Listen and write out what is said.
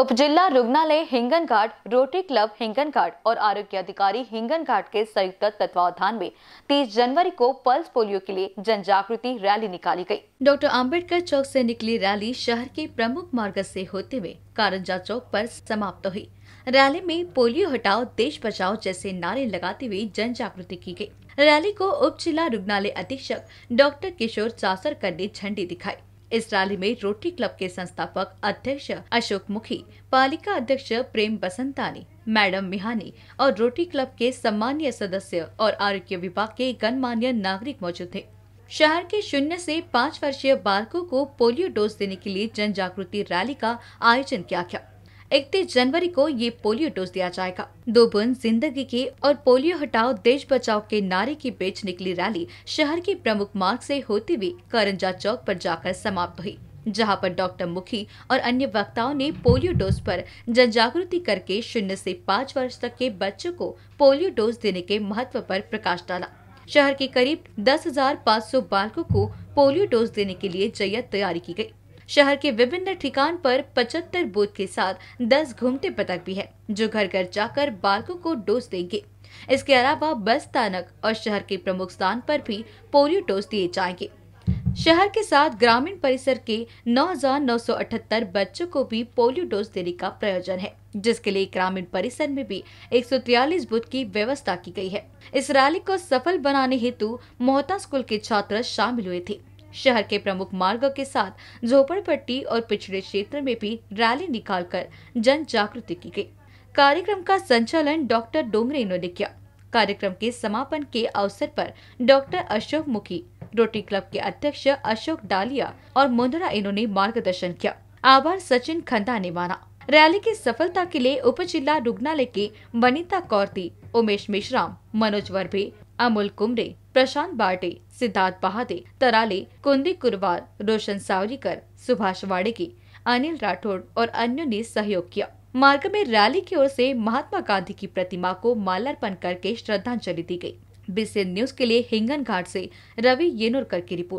उपजिला रुग्णालय Hinganghat rotary club Hinganghat और आरोग्य अधिकारी हिंगनघाट के संयुक्त तत्वावधान में 30 जनवरी को पल्स पोलियो के लिए जन जागृति रैली निकाली गई। डॉक्टर अंबेडकर चौक से निकली रैली शहर के प्रमुख मार्ग से होते हुए कारंजा चौक पर समाप्त हुई रैली में पोलियो हटाओ देश बचाओ जैसे नारे लगाते हुए जन जागृति की गयी रैली को उप जिला रुग्णालय अधीक्षक डॉक्टर किशोर चासरकर ने झंडी दिखाई इस रैली में रोटरी क्लब के संस्थापक अध्यक्ष अशोक मुखी पालिका अध्यक्ष प्रेम बसंतानी मैडम मिहानी और रोटरी क्लब के सम्मान्य सदस्य और आरोग्य विभाग के गणमान्य नागरिक मौजूद थे शहर के शून्य से पाँच वर्षीय बालकों को पोलियो डोज देने के लिए जन जागृति रैली का आयोजन किया गया इकतीस जनवरी को ये पोलियो डोज दिया जाएगा दो बुन जिंदगी की और पोलियो हटाओ देश बचाओ के नारे के बीच निकली रैली शहर के प्रमुख मार्ग से होती हुई करंजा चौक पर जाकर समाप्त हुई जहां पर डॉक्टर मुखी और अन्य वक्ताओं ने पोलियो डोज पर जन जागृति करके शून्य से पाँच वर्ष तक के बच्चों को पोलियो डोज देने के महत्व पर प्रकाश डाला शहर के करीब दस हजार पाँच सौ बालकों को पोलियो डोज देने के लिए जैत तैयारी की गई शहर के विभिन्न ठिकान पर 75 बूथ के साथ 10 घूमते पतक भी है जो घर घर जाकर बालकों को डोज देंगे इसके अलावा बस तानक और शहर के प्रमुख स्थान पर भी पोलियो डोज दिए जाएंगे शहर के साथ ग्रामीण परिसर के 9,978 बच्चों को भी पोलियो डोज देने का प्रयोजन है जिसके लिए ग्रामीण परिसर में भी 143 बूथ की व्यवस्था की गई है इस रैली को सफल बनाने हेतु मोहता स्कूल के छात्र शामिल हुए थे शहर के प्रमुख मार्ग के साथ झोपड़पट्टी और पिछड़े क्षेत्र में भी रैली निकालकर जन जागृति की गई कार्यक्रम का संचालन डॉक्टर डोंगरेनो ने किया कार्यक्रम के समापन के अवसर पर डॉक्टर अशोक मुखी रोटरी क्लब के अध्यक्ष अशोक डालिया और मुंदरा इन्होंने मार्गदर्शन किया आभार सचिन खंडा ने माना रैली की सफलता के लिए उप जिला रुग्णालय के वनिता कौरती उमेश मिश्राम मनोज वर्भे अमोल कुमरे प्रशांत बाटे सिद्धार्थ पहादे तराले कुंदी कुरवार रोशन सावरीकर सुभाष वाड़ेगी अनिल राठौड़ और अन्यों ने सहयोग किया मार्ग में रैली की ओर से महात्मा गांधी की प्रतिमा को माल्यार्पण करके श्रद्धांजलि दी गई बीसी न्यूज के लिए हिंगन घाट ऐसी रवि येनोरकर की रिपोर्ट